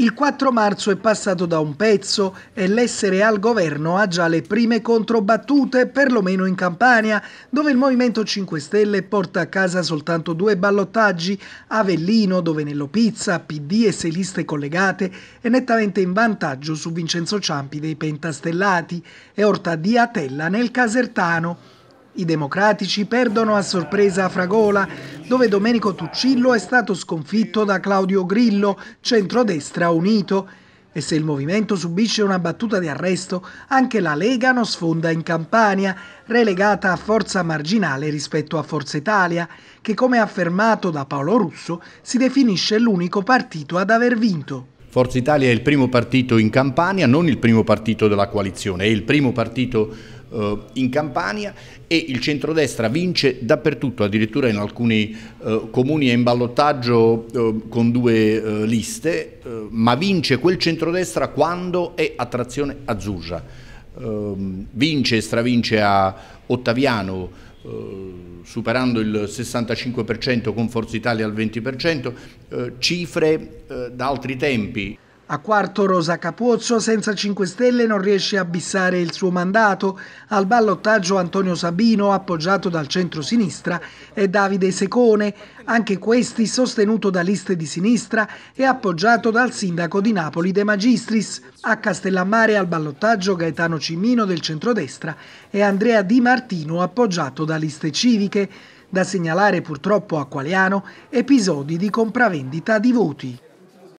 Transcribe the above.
Il 4 marzo è passato da un pezzo e l'essere al governo ha già le prime controbattute, perlomeno in Campania, dove il Movimento 5 Stelle porta a casa soltanto due ballottaggi, Avellino, dove Nello Pizza, PD e sei liste collegate, è nettamente in vantaggio su Vincenzo Ciampi dei Pentastellati e Orta di Atella nel Casertano. I democratici perdono a sorpresa a Fragola, dove Domenico Tuccillo è stato sconfitto da Claudio Grillo, centrodestra unito. E se il movimento subisce una battuta di arresto, anche la Lega non sfonda in Campania, relegata a forza marginale rispetto a Forza Italia, che come affermato da Paolo Russo si definisce l'unico partito ad aver vinto. Forza Italia è il primo partito in Campania, non il primo partito della coalizione, è il primo partito eh, in Campania e il centrodestra vince dappertutto, addirittura in alcuni eh, comuni è in ballottaggio eh, con due eh, liste, eh, ma vince quel centrodestra quando è a trazione azzurra. Ehm, vince e stravince a Ottaviano, eh, superando il 65% con Forza Italia al 20%, eh, cifre eh, da altri tempi. A quarto Rosa Capuozzo, senza 5 Stelle non riesce a bissare il suo mandato, al ballottaggio Antonio Sabino appoggiato dal centro-sinistra e Davide Secone, anche questi sostenuto da liste di sinistra e appoggiato dal sindaco di Napoli De Magistris. A Castellammare al ballottaggio Gaetano Cimino del centrodestra e Andrea Di Martino appoggiato da liste civiche. Da segnalare purtroppo a Qualiano episodi di compravendita di voti.